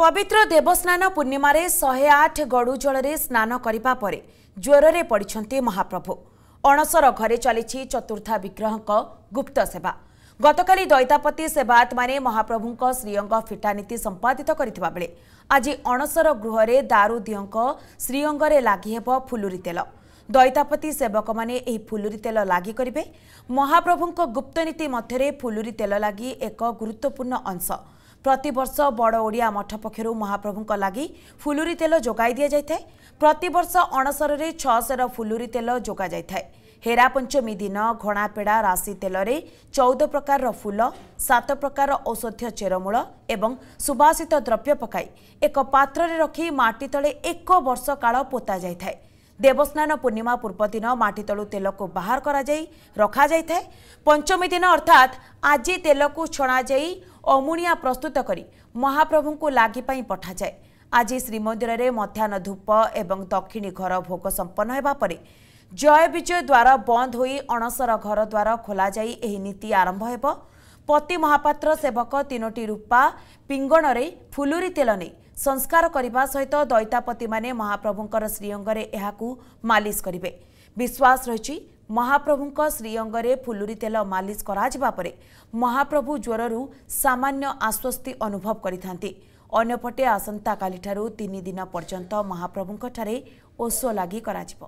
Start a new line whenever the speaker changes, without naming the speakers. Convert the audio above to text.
ପବିତ୍ର ଦେବସ୍ନାନ ପୂର୍ଣ୍ଣିମାରେ ଶହେ ଆଠ ଗଡ଼ୁ ଜଳରେ ସ୍ନାନ କରିବା ପରେ ଜ୍ୱରରେ ପଡ଼ିଛନ୍ତି ମହାପ୍ରଭୁ ଅଣସର ଘରେ ଚାଲିଛି ଚତୁର୍ଥା ବିଗ୍ରହଙ୍କ ଗୁପ୍ତ ସେବା ଗତକାଲି ଦୈତାପତି ସେବାୟତମାନେ ମହାପ୍ରଭୁଙ୍କ ଶ୍ରୀଅଙ୍ଗ ଫିଟାନୀତି ସମ୍ପାଦିତ କରିଥିବାବେଳେ ଆଜି ଅଣସର ଗୃହରେ ଦାରୁଦିଅଙ୍କ ଶ୍ରୀଅଙ୍ଗରେ ଲାଗି ହେବ ଫୁଲୁରି ତେଲ ଦୈତାପତି ସେବକମାନେ ଏହି ଫୁଲୁରି ତେଲ ଲାଗି କରିବେ ମହାପ୍ରଭୁଙ୍କ ଗୁପ୍ତନୀତି ମଧ୍ୟରେ ଫୁଲୁରି ତେଲ ଲାଗି ଏକ ଗୁରୁତ୍ୱପୂର୍ଣ୍ଣ ଅଂଶ ପ୍ରତିବର୍ଷ ବଡ଼ ଓଡ଼ିଆ ମଠ ପକ୍ଷରୁ ମହାପ୍ରଭୁଙ୍କ ଲାଗି ଫୁଲୁରୀ ତେଲ ଯୋଗାଇ ଦିଆଯାଇଥାଏ ପ୍ରତିବର୍ଷ ଅଣସରରେ ଛଅଶହର ଫୁଲୁରୀ ତେଲ ଯୋଗାଯାଇଥାଏ ହେରାପଞ୍ଚମୀ ଦିନ ଘଣାପେଡ଼ା ରାଶି ତେଲରେ ଚଉଦ ପ୍ରକାରର ଫୁଲ ସାତ ପ୍ରକାର ଔଷଧୀୟ ଚେରମୂଳ ଏବଂ ସୁବାସିତ ଦ୍ରବ୍ୟ ପକାଇ ଏକ ପାତ୍ରରେ ରଖି ମାଟି ତଳେ ଏକ ବର୍ଷ କାଳ ପୋତା ଯାଇଥାଏ ଦେବସ୍ନାନ ପୂର୍ଣ୍ଣିମା ପୂର୍ବ ଦିନ ମାଟିତଳୁ ତେଲକୁ ବାହାର କରାଯାଇ ରଖାଯାଇଥାଏ ପଞ୍ଚମୀ ଦିନ ଅର୍ଥାତ୍ ଆଜି ତେଲକୁ ଛଣାଯାଇ ଅମୁଣିଆ ପ୍ରସ୍ତୁତ କରି ମହାପ୍ରଭୁଙ୍କୁ ଲାଗି ପାଇଁ ପଠାଯାଏ ଆଜି ଶ୍ରୀମନ୍ଦିରରେ ମଧ୍ୟାହ୍ନ ଧୂପ ଏବଂ ଦକ୍ଷିଣୀ ଘର ଭୋଗ ସମ୍ପନ୍ନ ହେବା ପରେ ଜୟ ବିଜୟ ଦ୍ୱାର ବନ୍ଦ ହୋଇ ଅଣସର ଘର ଦ୍ୱାର ଖୋଲାଯାଇ ଏହି ନୀତି ଆରମ୍ଭ ହେବ ପତି ମହାପାତ୍ର ସେବକ ତିନୋଟି ରୂପା ପିଙ୍ଗଣରେ ଫୁଲୁରୀ ତେଲ ନେଇ ସଂସ୍କାର କରିବା ସହିତ ଦୈତାପତିମାନେ ମହାପ୍ରଭୁଙ୍କର ଶ୍ରୀଅଙ୍ଗରେ ଏହାକୁ ମାଲିସ କରିବେ ବିଶ୍ୱାସ ରହିଛି ମହାପ୍ରଭୁଙ୍କ ଶ୍ରୀଅଙ୍ଗରେ ଫୁଲୁରୀ ତେଲ ମାଲିସ କରାଯିବା ପରେ ମହାପ୍ରଭୁ ଜ୍ୱରରୁ ସାମାନ୍ୟ ଆଶ୍ୱସ୍ତି ଅନୁଭବ କରିଥାନ୍ତି ଅନ୍ୟପଟେ ଆସନ୍ତାକାଲିଠାରୁ ତିନି ଦିନ ପର୍ଯ୍ୟନ୍ତ ମହାପ୍ରଭୁଙ୍କଠାରେ ଓଷୋ ଲାଗି କରାଯିବ